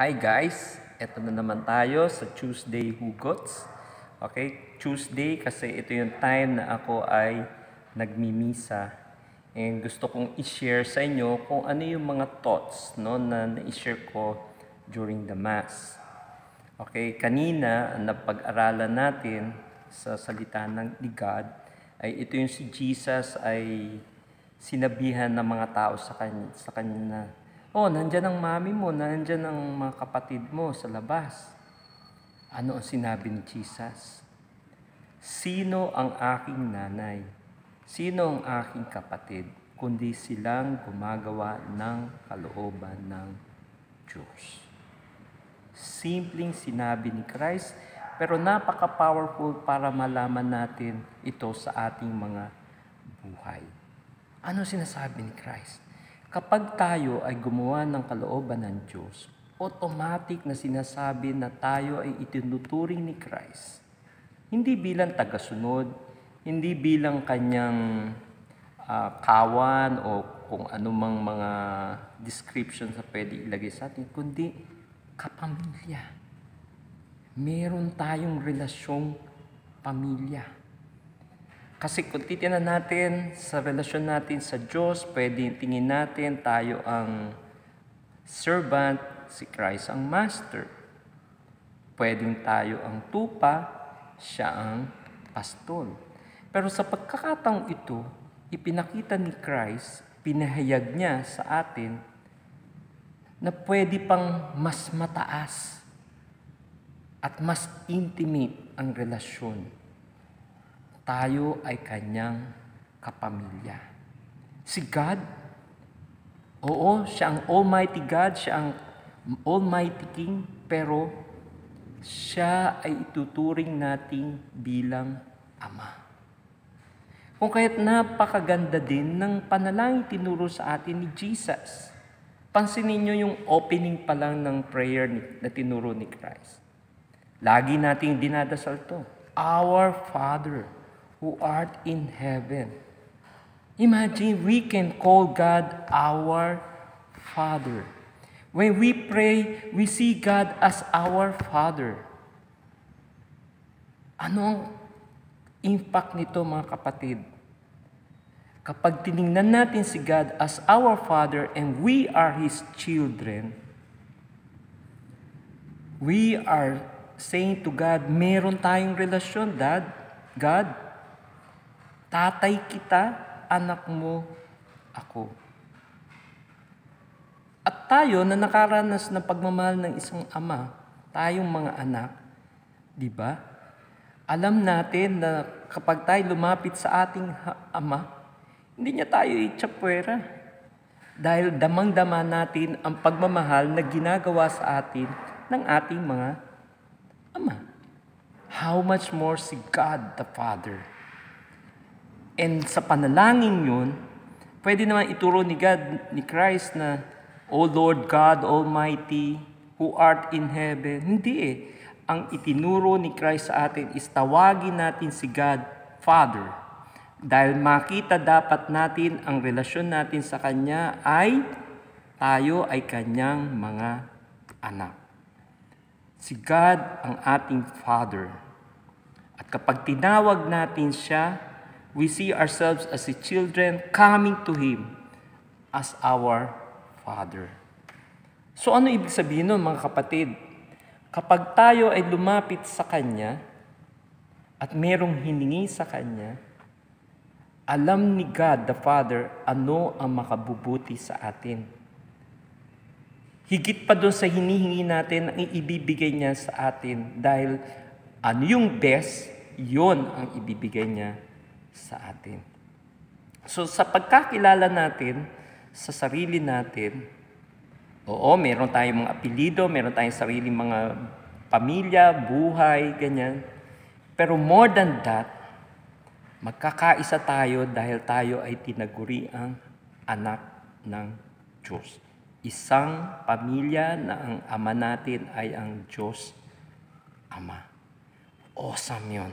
Hi guys, ito na naman tayo sa Tuesday Hugots. Okay, Tuesday kasi ito yung time na ako ay nagmimisa. And gusto kong i-share sa inyo kung ano yung mga thoughts no, na na-share ko during the Mass. Okay, kanina napag-aralan natin sa salita ng ni God ay ito yung si Jesus ay sinabihan ng mga tao sa kanya, sa kanya Oh, nandiyan ang mami mo, nandiyan ang mga kapatid mo sa labas. Ano ang sinabi ni Jesus? Sino ang aking nanay? Sino ang aking kapatid? Kundi silang gumagawa ng kalooban ng Diyos. Simpleng sinabi ni Christ, pero napaka-powerful para malaman natin ito sa ating mga buhay. Ano sinasabi ni Christ? Kapag tayo ay gumawa ng kalooban ng Diyos, automatic na sinasabi na tayo ay itinuturing ni Christ. Hindi bilang tagasunod, hindi bilang kanyang uh, kawan o kung anumang mga description sa pwede ilagay sa atin, kundi kapamilya. Meron tayong relasyong pamilya. Kasi kung titingnan natin sa relasyon natin sa Diyos, pwede tingin natin tayo ang servant, si Christ ang master. Pwedeng tayo ang tupa, siya ang pastol. Pero sa pagkakataong ito, ipinakita ni Christ, pinahayag niya sa atin na pwede pang mas mataas at mas intimate ang relasyon tayo ay kanyang kapamilya. Si God, oo, siya ang Almighty God, siya ang Almighty King, pero siya ay ituturing nating bilang Ama. Kung kaya't napakaganda din ng panalangin tinuro sa atin ni Jesus. Pansinin nyo yung opening pa lang ng prayer ni, na tinuro ni Christ. Lagi nating dinadasal to. Our Father who art in heaven. Imagine we can call God our Father. When we pray, we see God as our Father. Anong impact nito mga kapatid? Kapag tiningnan natin si God as our Father and we are His children, we are saying to God, meron tayong relasyon, Dad, God. Tatay kita, anak mo, ako. At tayo na nakaranas ng pagmamahal ng isang ama, tayong mga anak, di ba? Alam natin na kapag tayo lumapit sa ating ama, hindi niya tayo itsapwera. Dahil damang-dama natin ang pagmamahal na ginagawa sa atin ng ating mga ama. How much more si God the Father? And sa panalangin yun, pwede naman ituro ni God, ni Christ na, O Lord God Almighty, who art in heaven. Hindi eh. Ang itinuro ni Christ sa atin is tawagin natin si God, Father. Dahil makita dapat natin ang relasyon natin sa Kanya ay tayo ay Kanyang mga anak. Si God ang ating Father. At kapag tinawag natin siya, we see ourselves as the children coming to Him as our Father. So ano ibig sabihin nun mga kapatid? Kapag tayo ay lumapit sa Kanya at merong hiningi sa Kanya, alam ni God the Father ano ang makabubuti sa atin. Higit pa doon sa hinihingi natin ang ibibigay niya sa atin dahil ano yung best, yon ang ibibigay niya sa atin. So sa pagkakilala natin sa sarili natin, oo, meron tayong mga apelido, meron tayong sariling mga pamilya, buhay, ganyan. Pero more than that, magkakaisa tayo dahil tayo ay tinaguriang anak ng Diyos. Isang pamilya na ang ama natin ay ang Diyos Ama. Awesome yun.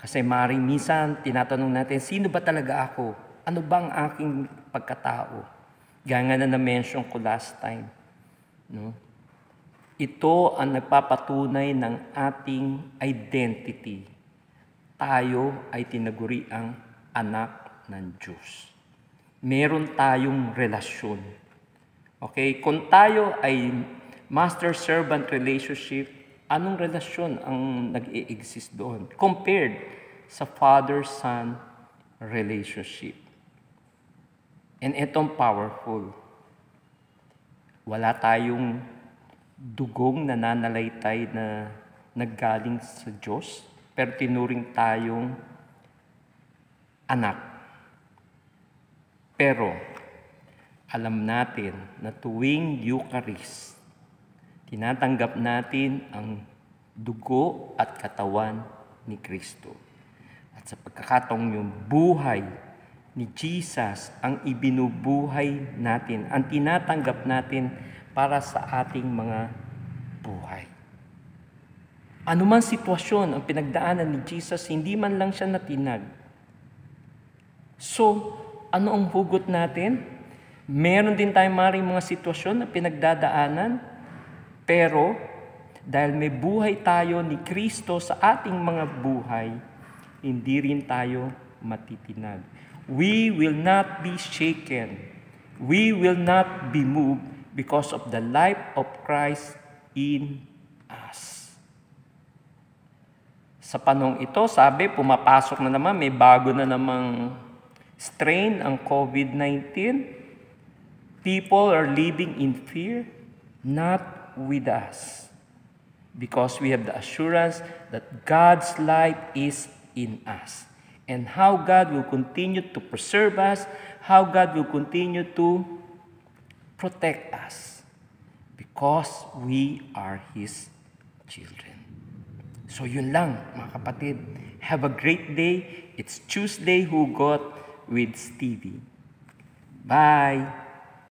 Kasi maring minsan, tinatanong natin, sino ba talaga ako? Ano bang aking pagkatao? Gaya na na-mention ko last time. No? Ito ang nagpapatunay ng ating identity. Tayo ay tinaguri ang anak ng Diyos. Meron tayong relasyon. Okay? Kung tayo ay master-servant relationship, anong relasyon ang nag-i-exist doon compared sa father-son relationship. And itong powerful. Wala tayong dugong nananalaytay na naggaling sa Diyos, pero tinuring tayong anak. Pero, alam natin na tuwing Eucharist, Tinatanggap natin ang dugo at katawan ni Kristo. At sa pagkakataong yung buhay ni Jesus ang ibinubuhay natin, ang tinatanggap natin para sa ating mga buhay. Ano man sitwasyon ang pinagdaanan ni Jesus, hindi man lang siya natinag. So, ano ang hugot natin? Meron din tayong maring mga sitwasyon na pinagdadaanan pero dahil may buhay tayo ni Kristo sa ating mga buhay, hindi rin tayo matitinag. We will not be shaken. We will not be moved because of the life of Christ in us. Sa panong ito, sabi, pumapasok na naman, may bago na namang strain ang COVID-19. People are living in fear, not with us because we have the assurance that God's light is in us and how God will continue to preserve us, how God will continue to protect us because we are His children. So yun lang mga kapatid. Have a great day. It's Tuesday Who Got with Stevie. Bye!